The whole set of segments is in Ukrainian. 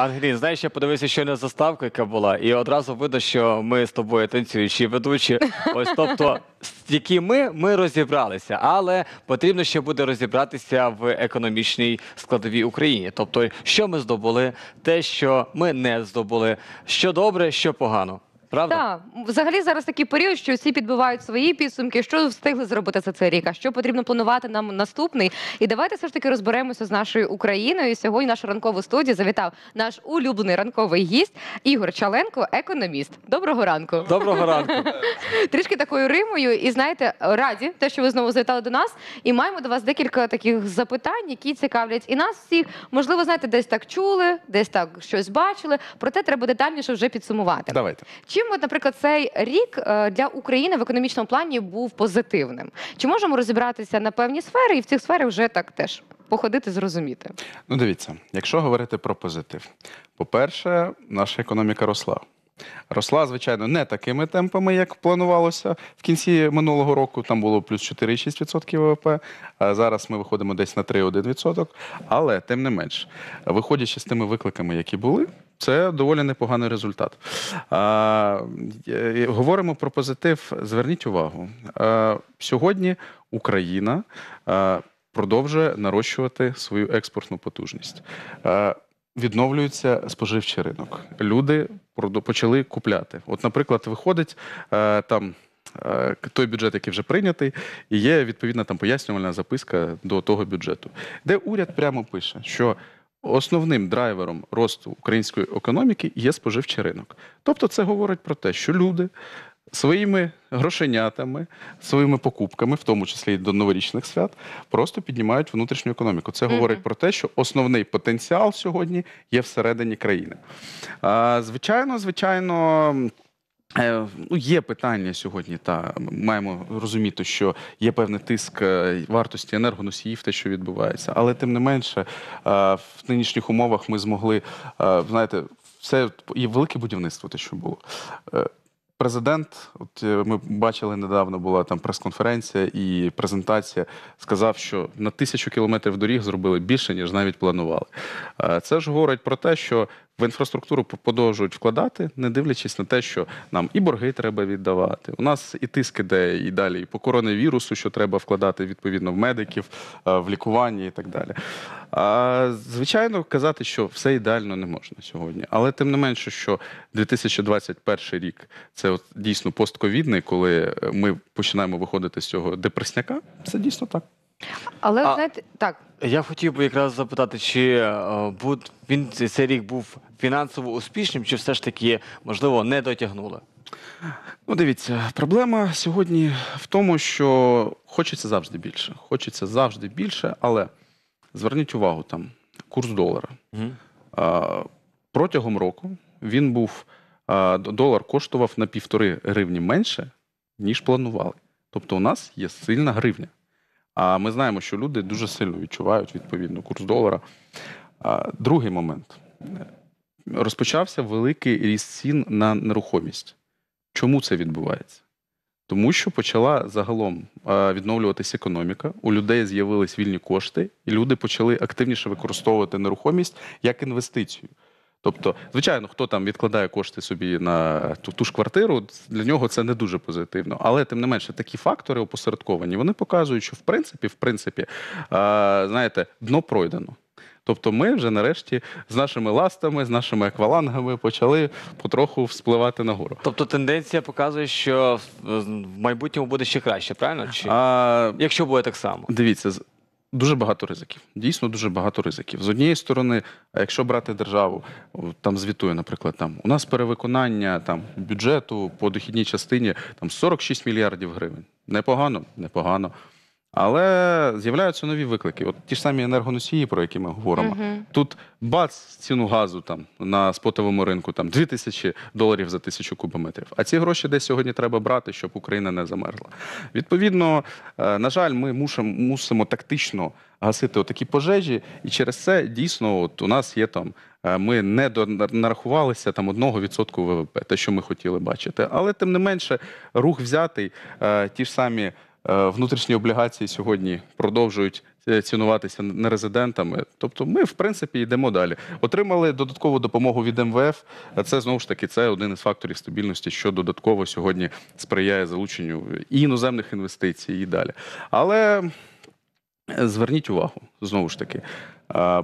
Ангелін, знаєш, я подивився, не заставка, яка була, і одразу видно, що ми з тобою танцюючі ведучі. Ось тобто, які ми, ми розібралися, але потрібно ще буде розібратися в економічній складовій Україні. Тобто, що ми здобули, те, що ми не здобули, що добре, що погано. Правда? Так. Взагалі зараз такий період, що всі підбивають свої підсумки, що встигли зробити за цей рік, а що потрібно планувати нам наступний. І давайте все ж таки розберемося з нашою Україною. Сьогодні нашу ранкову студію завітав наш улюблений ранковий гість Ігор Чаленко, економіст. Доброго ранку. Доброго ранку. Трішки такою римою, і знаєте, раді те, що ви знову завітали до нас, і маємо до вас декілька таких запитань, які цікавлять і нас всіх. Можливо, знаєте, десь так чули, десь так щось бачили. Проте треба детальніше вже підсумувати. Давайте. Чи Чим от, наприклад, цей рік е, для України в економічному плані був позитивним? Чи можемо розібратися на певні сфери, і в цих сферах вже так теж походити, зрозуміти? Ну, дивіться, якщо говорити про позитив, по-перше, наша економіка росла. Росла, звичайно, не такими темпами, як планувалося в кінці минулого року. Там було плюс 4,6% ВВП. Зараз ми виходимо десь на 3,1%. Але тим не менш, виходячи з тими викликами, які були. Це доволі непоганий результат. А, е, Говоримо про позитив. Зверніть увагу а, сьогодні. Україна а, продовжує нарощувати свою експортну потужність. А, Відновлюється споживчий ринок. Люди почали купляти. От, наприклад, виходить а, там. Той бюджет, який вже прийнятий, і є відповідна там пояснювальна записка до того бюджету, де уряд прямо пише, що Основним драйвером росту української економіки є споживчий ринок. Тобто, це говорить про те, що люди своїми грошенятами, своїми покупками, в тому числі і до новорічних свят, просто піднімають внутрішню економіку. Це говорить mm -hmm. про те, що основний потенціал сьогодні є всередині країни. А, звичайно, звичайно. Е, ну, Є питання сьогодні, та маємо розуміти, що є певний тиск е, вартості енергоносіїв, те, що відбувається, але тим не менше е, в нинішніх умовах ми змогли знаєте, все і велике будівництво, те, що було. Президент, от ми бачили недавно, була там прес-конференція і презентація, сказав, що на тисячу кілометрів доріг зробили більше ніж навіть планували. Це ж говорить про те, що в інфраструктуру продовжують вкладати, не дивлячись на те, що нам і борги треба віддавати. У нас і тиск іде, і далі і по коронавірусу, що треба вкладати відповідно в медиків, е, в лікування і так далі. А, Звичайно, казати, що все ідеально не можна сьогодні, але тим не менше, що 2021 рік це от дійсно постковідний, коли е, ми починаємо виходити з цього депресняка. Це дійсно так. Але а... знаєте, так я хотів би якраз запитати, чи е, буд він цей рік був фінансово успішним, чи все ж таки можливо не дотягнули? Ну, дивіться, проблема сьогодні в тому, що хочеться завжди більше. Хочеться завжди більше, але зверніть увагу там курс долара. Угу. А, протягом року він був а, долар коштував на півтори гривні менше, ніж планували. Тобто, у нас є сильна гривня. А ми знаємо, що люди дуже сильно відчувають відповідно курс долара. Другий момент розпочався великий ріст цін на нерухомість. Чому це відбувається? Тому що почала загалом відновлюватись економіка, у людей з'явились вільні кошти, і люди почали активніше використовувати нерухомість як інвестицію. Тобто, звичайно, хто там відкладає кошти собі на ту, ту ж квартиру, для нього це не дуже позитивно. Але тим не менше, такі фактори опосередковані вони показують, що в принципі, в принципі, знаєте, дно пройдено. Тобто ми вже нарешті з нашими ластами, з нашими аквалангами почали потроху вспливати нагору. Тобто тенденція показує, що в майбутньому буде ще краще, правильно? Чи а, якщо буде так само? Дивіться, Дуже багато ризиків. Дійсно, дуже багато ризиків. З однієї сторони, якщо брати державу, там звітує, наприклад, там у нас перевиконання там бюджету по дохідній частині там 46 мільярдів гривень. Непогано, непогано. Але з'являються нові виклики. От ті ж самі енергоносії, про які ми говоримо. Угу. Тут бац ціну газу там на спотовому ринку там 2000 доларів за тисячу кубометрів. А ці гроші десь сьогодні треба брати, щоб Україна не замерзла. Відповідно, е, на жаль, ми мусимо мусимо тактично гасити отакі пожежі, і через це дійсно от у нас є там. Е, ми не до нарахувалися там 1% ВВП, те, що ми хотіли бачити. Але тим не менше, рух взятий е, ті ж самі. Е, внутрішні облігації сьогодні продовжують е, цінуватися нерезидентами. Тобто, ми в принципі йдемо далі. Отримали додаткову допомогу від МВФ. Е, це знову ж таки це один із факторів стабільності, що додатково сьогодні сприяє залученню і іноземних інвестицій, і далі. Але зверніть увагу знову ж таки.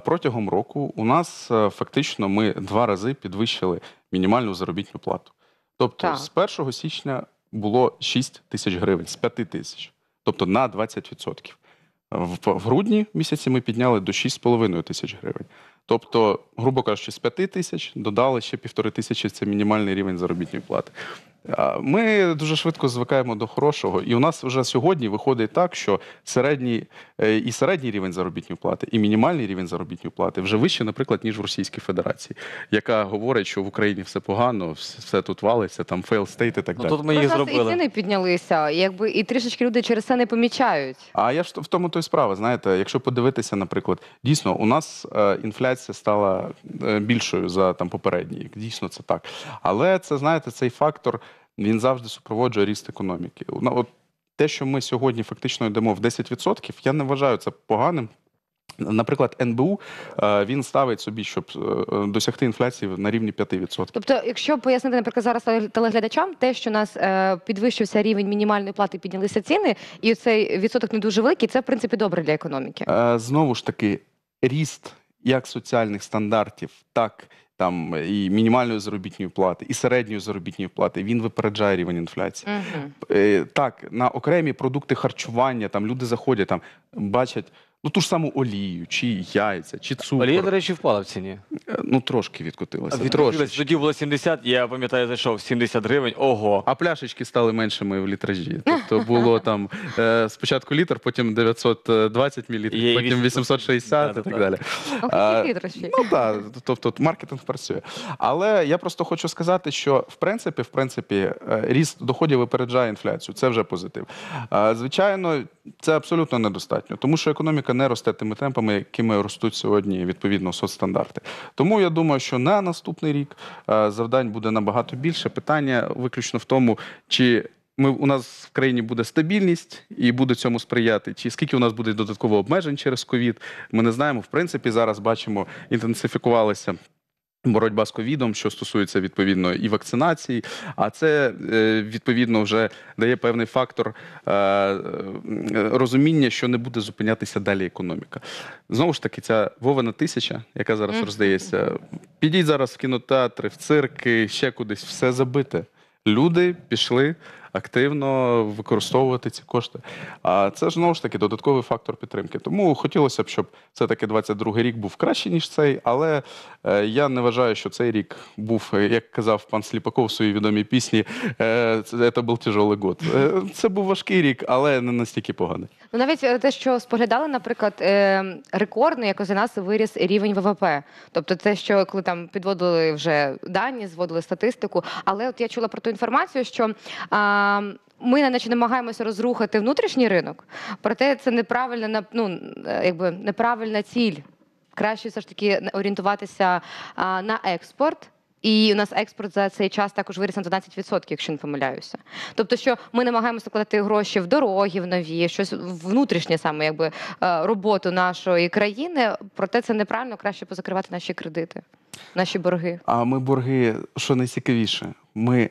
Протягом року у нас фактично ми два рази підвищили мінімальну заробітну плату. Тобто, так. з 1 січня було 6 тисяч гривень з 5 тисяч, тобто на 20%. В грудні місяці ми підняли до 6,5 тисяч гривень. Тобто, грубо кажучи, з 5 тисяч додали ще півтори тисячі це мінімальний рівень заробітної плати. Ми дуже швидко звикаємо до хорошого, і у нас вже сьогодні виходить так, що середній е, і середній рівень заробітної плати, і мінімальний рівень заробітної плати вже вище, наприклад, ніж в Російській Федерації, яка говорить, що в Україні все погано, все тут валиться, там фейл стейт і так ну, далі. Тут ми їх зробили. і ціни піднялися, якби і трішечки люди через це не помічають. А я ж в тому то й справа. Знаєте, якщо подивитися, наприклад, дійсно у нас е, інфляція стала е, більшою за там попередні. Дійсно, це так, але це знаєте цей фактор він завжди супроводжує ріст економіки. От те, що ми сьогодні фактично йдемо в 10%, я не вважаю це поганим. Наприклад, НБУ е, він ставить собі, щоб е, досягти інфляції на рівні 5%. Тобто, якщо пояснити, наприклад, зараз телеглядачам, те, що у нас е, підвищився рівень мінімальної плати, піднялися ціни, і цей відсоток не дуже великий, це в принципі добре для економіки. Знову ж таки, ріст як соціальних стандартів, так там і мінімальної заробітної плати, і середньої заробітної плати, він випереджає рівень інфляції. Угу. Так, на окремі продукти харчування там люди заходять, там бачать ну ту ж саму олію, чи яйця, чи цукор. Олія, до речі, впала в ціні. Е, ну трошки відкотилася. Відкотилась. Тоді було 70, я пам'ятаю, зайшов 70 гривень. Ого. А пляшечки стали меншими в літражі. Тобто було там е, спочатку літр, потім 920 мл, потім 860 і так далі. А, Охренеть, трошки. Ну так, тобто маркетинг працює. Але я просто хочу сказати, що в принципі, в принципі, е, ріст доходів випереджає інфляцію. Це вже позитив. Звичайно, це абсолютно недостатньо, тому що економіка не росте тими темпами, якими ростуть сьогодні відповідно соцстандарти. Тому я думаю, що на наступний рік е, завдань буде набагато більше. Питання виключно в тому, чи ми у нас в країні буде стабільність і буде цьому сприяти. Чи скільки у нас буде додатково обмежень через ковід? Ми не знаємо. В принципі, зараз бачимо інтенсифікувалися. Боротьба з ковідом, що стосується відповідно і вакцинації, а це е, відповідно вже дає певний фактор е, е, розуміння, що не буде зупинятися далі економіка. Знову ж таки, ця Вована тисяча, яка зараз роздається, підіть зараз в кінотеатри, в цирки, ще кудись, все забите. Люди пішли активно використовувати ці кошти. А це ж знову ж таки додатковий фактор підтримки. Тому хотілося б, щоб все-таки 22-й рік був краще, ніж цей, але е, я не вважаю, що цей рік був, е, як казав пан Сліпаков у своїй відомій пісні, е, це був тяжелий год. Це був важкий рік, але не настільки поганий. Ну навіть те, що споглядали, наприклад, рекордно якось за нас виріс рівень ВВП. Тобто, те, що коли там підводили вже дані, зводили статистику, але от я чула про ту інформацію, що. А, Ем, ми наче намагаємося розрухати внутрішній ринок, проте це неправильна ну, е, якби неправильна ціль. Краще все ж таки орієнтуватися на експорт. І у нас експорт за цей час також виріс на 12%, якщо не помиляюся. Тобто, що ми намагаємося вкладати гроші в дороги, в нові, щось внутрішнє саме якби е, роботу нашої країни. Проте це неправильно краще позакривати наші кредити, наші борги. А ми борги, що найцікавіше, ми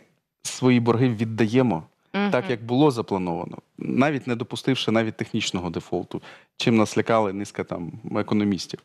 свої борги віддаємо. Угу. Так як було заплановано, навіть не допустивши навіть технічного дефолту, чим нас лякали низка там економістів.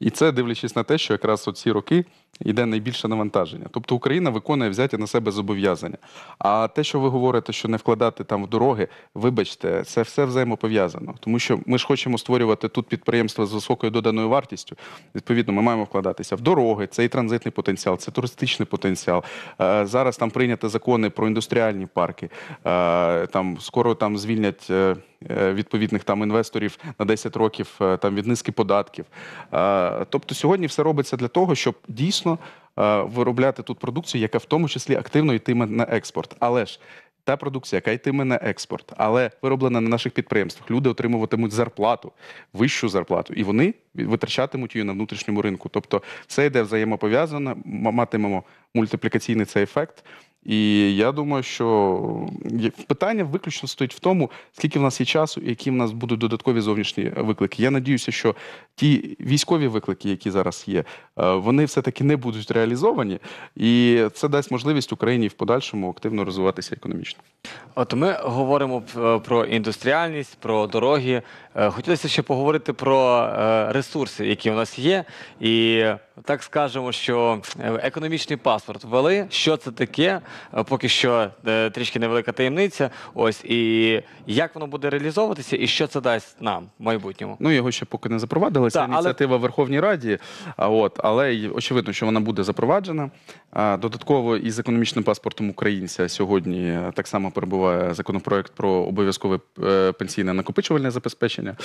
І це дивлячись на те, що якраз ці роки йде найбільше навантаження. Тобто Україна виконує взяті на себе зобов'язання. А те, що ви говорите, що не вкладати там в дороги, вибачте, це все взаємопов'язано, тому що ми ж хочемо створювати тут підприємства з високою доданою вартістю. Відповідно, ми маємо вкладатися в дороги. Це і транзитний потенціал, це туристичний потенціал. Е, зараз там прийняті закони про індустріальні парки. Е, там скоро там звіт звільнять е, е, відповідних там інвесторів на 10 років е, там від низки податків. Тобто сьогодні все робиться для того, щоб дійсно виробляти тут продукцію, яка в тому числі активно йтиме на експорт. Але ж та продукція, яка йтиме на експорт, але вироблена на наших підприємствах. Люди отримуватимуть зарплату, вищу зарплату, і вони витрачатимуть її на внутрішньому ринку. Тобто, це йде взаємопов'язано, матимемо мультиплікаційний цей ефект. І я думаю, що питання виключно стоїть в тому, скільки в нас є часу і які в нас будуть додаткові зовнішні виклики. Я надіюся, що ті військові виклики, які зараз є, е, вони все-таки не будуть реалізовані, і це дасть можливість Україні в подальшому активно розвиватися економічно. От ми говоримо е, про індустріальність, про дороги. Е, хотілося ще поговорити про ресурси, які у нас є, і так скажемо, що е, економічний паспорт ввели. Що це таке? Е, поки що е, трішки невелика таємниця. Ось і як воно буде реалізовуватися, і що це дасть нам в майбутньому? Ну його ще поки не запровадили. Це ініціатива але... Верховній Раді. А от але очевидно, що вона буде запроваджена. Додатково із економічним паспортом українця сьогодні так само перебуває законопроект про обов'язкове пенсійне накопичувальне забезпечення.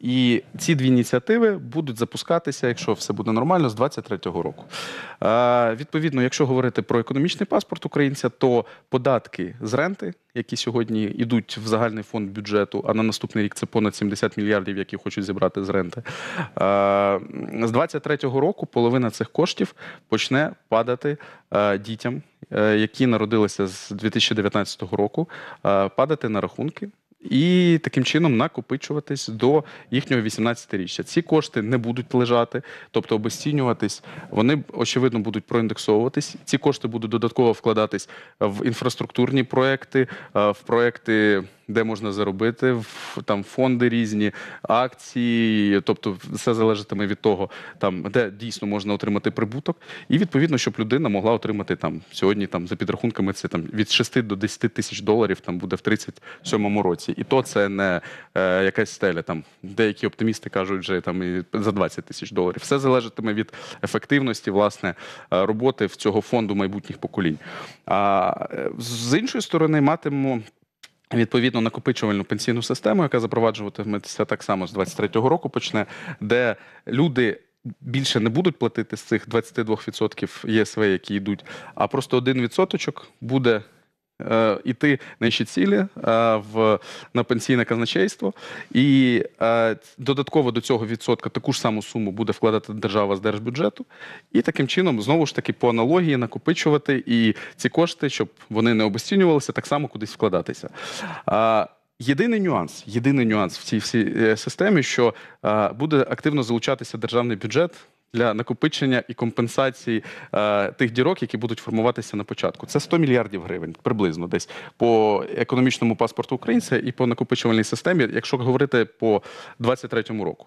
І ці дві ініціативи будуть запускатися, якщо все буде нормально з 23-го року. Е, Відповідно, якщо говорити про економічний паспорт українця, то податки з ренти, які сьогодні йдуть в загальний фонд бюджету, а на наступний рік це понад 70 мільярдів, які хочуть зібрати з ренти. Е, з 23-го року половина цих коштів почне падати е, дітям, е, які народилися з 2019 року, е, падати на рахунки і таким чином накопичуватись до їхнього 18-річчя. Ці кошти не будуть лежати, тобто обесцінюватись. Вони очевидно будуть проіндексовуватись. Ці кошти будуть додатково вкладатись в інфраструктурні проекти, е, в проекти, де можна заробити, в там фонди різні, акції. Тобто, все залежатиме від того, там де дійсно можна отримати прибуток, і відповідно, щоб людина могла отримати там сьогодні. Там за підрахунками це там від 6 до 10 тисяч доларів. Там буде в 37 році і то це не е, якась стеля. Там деякі оптимісти кажуть, вже там і за 20 тисяч доларів. Все залежатиме від ефективності власне е, роботи в цього фонду майбутніх поколінь. А е, з іншої сторони, матимемо. Відповідно накопичувальну пенсійну систему, яка запроваджуватиметься так само з 23-го року, почне, де люди більше не будуть платити з цих 22% ЄСВ, які йдуть, а просто один відсоточок буде Іти наші цілі в на пенсійне казначейство, і э, додатково до цього відсотка таку ж саму суму буде вкладати держава з держбюджету, і таким чином знову ж таки по аналогії накопичувати і ці кошти, щоб вони не обесцінювалися, так само кудись вкладатися. Е, єдиний нюанс, єдиний нюанс в цій всій е, системі, що е, буде активно залучатися державний бюджет для накопичення і компенсації е, тих дірок, які будуть формуватися на початку. Це 100 мільярдів гривень приблизно десь по економічному паспорту українця і по накопичувальній системі, якщо говорити по 2023 року.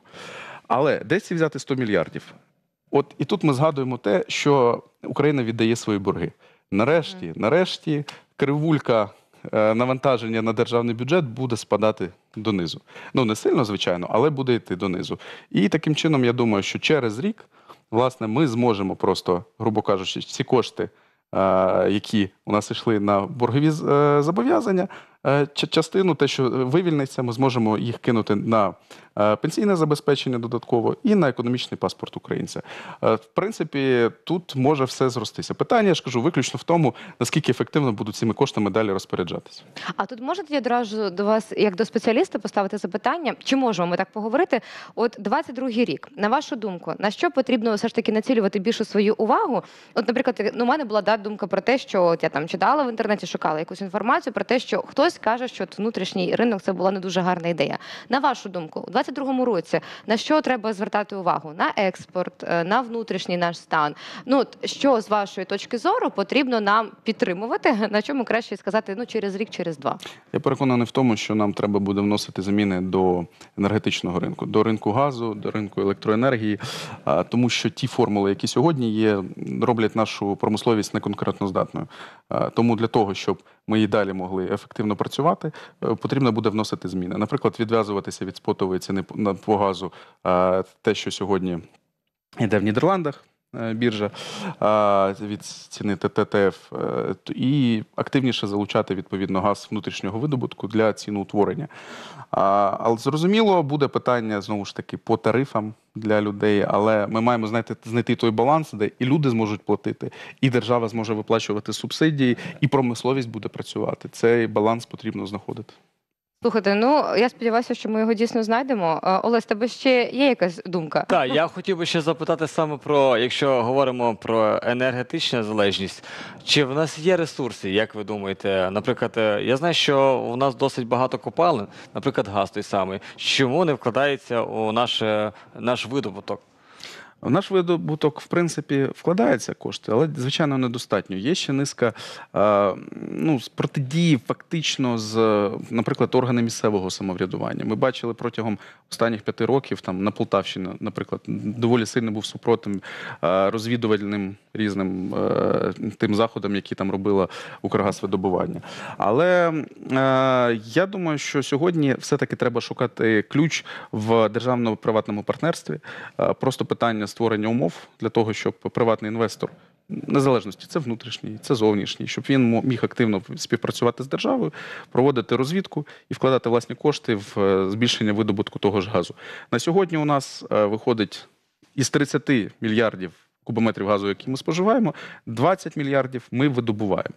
Але десь ці взяти 100 мільярдів. От і тут ми згадуємо те, що Україна віддає свої борги. Нарешті, нарешті, кривулька. Е, навантаження на державний бюджет буде спадати донизу. Ну не сильно, звичайно, але буде йти донизу. І таким чином, я думаю, що через рік власне, ми зможемо просто, грубо кажучи, ці кошти, е, які у нас йшли на боргові е, зобов'язання, Е, частину, те, що е, вивільниться, ми зможемо їх кинути на е, пенсійне забезпечення додатково і на економічний паспорт українця. В принципі, тут може все зростися. Питання я ж кажу, виключно в тому, наскільки ефективно будуть цими коштами далі розпоряджатися. А тут можете одразу до вас, як до спеціаліста, поставити запитання, чи можемо ми так поговорити? От 22-й рік, на вашу думку, на що потрібно все ж таки націлювати більшу свою увагу? От, наприклад, ну у мене була думка про те, що я там читала в інтернеті, шукала якусь інформацію про те, що хтось. Хтось каже, що внутрішній ринок це була не дуже гарна ідея. На вашу думку, у 2022 році на що треба звертати увагу? На експорт, е, на внутрішній наш стан. Ну от, що з вашої точки зору потрібно нам підтримувати? На чому краще сказати ну через рік, через два? Я переконаний в тому, що нам треба буде вносити зміни до енергетичного ринку, до ринку газу, до ринку електроенергії, тому що ті формули, які сьогодні є, роблять нашу промисловість неконкурентноздатною. Тому для того, щоб ми і далі могли ефективно працювати, е, потрібно буде вносити зміни. Наприклад, відв'язуватися від спотової ціни по газу е, те, що сьогодні йде в Нідерландах. Е, біржа е, від ціни ТТТФ, е, і активніше залучати відповідно газ внутрішнього видобутку для ціноутворення. Але зрозуміло, буде питання знову ж таки по тарифам для людей. Але ми маємо знайти знайти той баланс, де і люди зможуть платити, і держава зможе виплачувати субсидії, і промисловість буде працювати. Цей баланс потрібно знаходити. Слухайте, ну я сподіваюся, що ми його дійсно знайдемо. Е, Олесь, тебе ще є якась думка? Так, я хотів би ще запитати саме про, якщо говоримо про енергетичну залежність, чи в нас є ресурси, як ви думаєте? Наприклад, е, я знаю, що у нас досить багато копалин, наприклад, газ той самий. Чому не вкладається у наш, е, наш видобуток? В наш видобуток, в принципі, вкладається кошти, але звичайно недостатньо. Є ще низка ну, протидії фактично з, наприклад, органи місцевого самоврядування. Ми бачили протягом останніх п'яти років там на Полтавщині, наприклад, доволі сильно був супротив розвідувальним різним тим заходам, які там робила Укргазвидобування. Але я думаю, що сьогодні все таки треба шукати ключ в державно-приватному партнерстві. Просто питання створення умов для того, щоб приватний інвестор незалежності це внутрішній, це зовнішній, щоб він міг активно співпрацювати з державою, проводити розвідку і вкладати власні кошти в е, збільшення видобутку того ж газу. На сьогодні у нас е, виходить із 30 мільярдів. Кубометрів газу, які ми споживаємо, 20 мільярдів ми видобуваємо.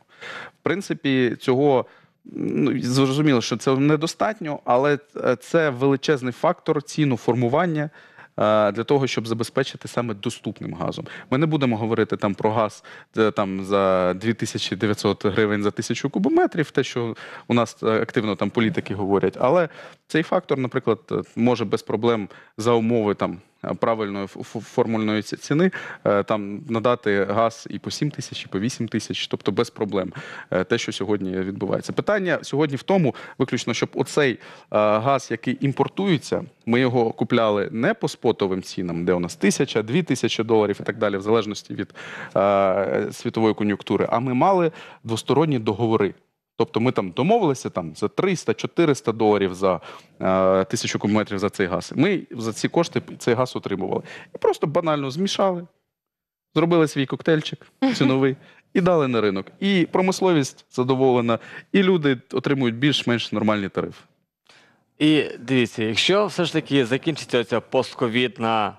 В принципі, цього ну, зрозуміло, що це недостатньо, але е, це величезний фактор ціну формування. Е, для того, щоб забезпечити саме доступним газом. Ми не будемо говорити там про газ е, там за 2900 гривень за тисячу кубометрів, те, що у нас е, активно там політики говорять, але цей фактор, наприклад, може без проблем за умови там. Е, правильної формульної ціни, е, там надати газ і по 7 тисяч, і по 8 тисяч, тобто без проблем. Е, те, що сьогодні відбувається, питання сьогодні в тому, виключно, щоб оцей газ, який імпортується, ми його купляли не по спотовим цінам, де у нас тисяча, дві тисячі доларів і так далі, в залежності від світової кон'юнктури. А ми мали двосторонні договори. Тобто ми там домовилися там за 300-400 доларів за е, тисячу кубометрів за цей газ. Ми за ці кошти цей газ отримували. І просто банально змішали, зробили свій коктейльчик ціновий і дали на ринок. І промисловість задоволена, і люди отримують більш-менш нормальний тариф. І дивіться, якщо все ж таки закінчиться ця постковідна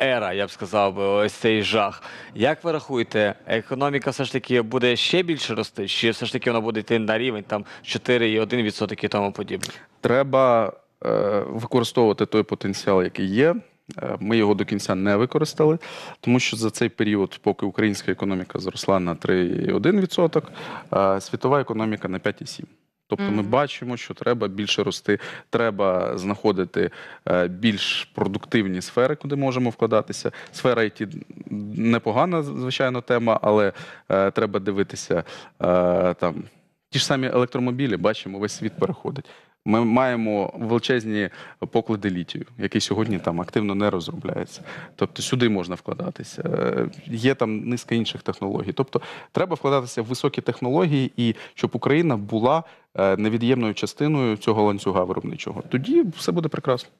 е, ера, я б сказав би, ось цей жах, як ви рахуєте, економіка все ж таки буде ще більше рости, чи все ж таки вона буде йти на рівень там 4,1% і тому подібне? Треба е, використовувати той потенціал, який є. Е, ми його до кінця не використали, тому що за цей період, поки українська економіка зросла на 3,1%, е, світова економіка на 5,7%. Тобто ми бачимо, що треба більше рости, треба знаходити е, більш продуктивні сфери, куди можемо вкладатися. Сфера IT непогана, звичайно, тема, але е, треба дивитися е, там. Ті ж самі електромобілі, бачимо, весь світ переходить. Ми маємо величезні поклади літію, який сьогодні там активно не розробляється. Тобто сюди можна вкладатися. Е, є там низка інших технологій. Тобто треба вкладатися в високі технології і щоб Україна була е, невід'ємною частиною цього ланцюга виробничого. Тоді все буде прекрасно.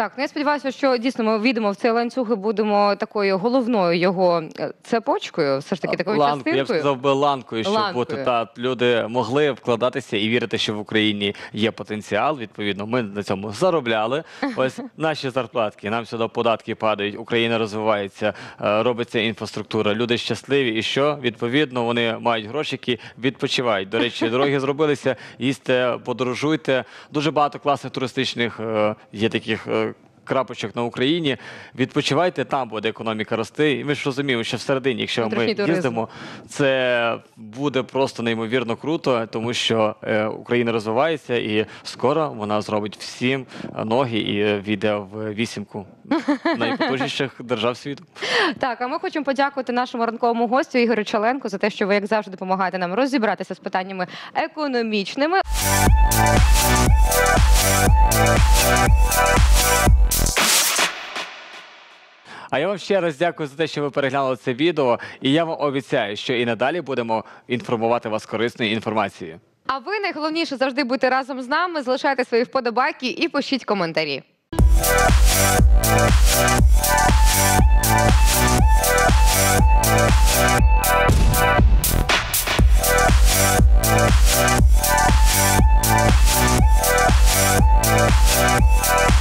Так, ну я сподіваюся, що дійсно ми війдемо в цей ланцюг і будемо такою головною його е, цепочкою, все ж таки такою Ланку, частинкою. Я б сказав би ланкою, щоб Ланкою. бути та люди могли вкладатися і вірити, що в Україні є потенціал. Відповідно, ми на цьому заробляли. Ось наші зарплатки, нам сюди податки падають. Україна розвивається, е, робиться інфраструктура. Люди щасливі, і що відповідно вони мають гроші, які відпочивають. До речі, дороги зробилися. Їсте, подорожуйте. Дуже багато класних туристичних е, є таких крапочок на Україні. Відпочивайте там, буде економіка рости. І ми ж розуміємо, що всередині, якщо ми їздимо, це буде просто неймовірно круто, тому що е, Україна розвивається, і скоро вона зробить всім ноги і е, війде в вісімку найпотужніших держав світу. Так, а ми хочемо подякувати нашому ранковому гостю Ігорю Чаленку за те, що ви як завжди допомагаєте нам розібратися з питаннями економічними. А я вам ще раз дякую за те, що ви переглянули це відео. І я вам обіцяю, що і надалі будемо інформувати вас корисною інформацією. А ви найголовніше завжди бути разом з нами. Залишайте свої вподобайки і пишіть коментарі. We'll be right back.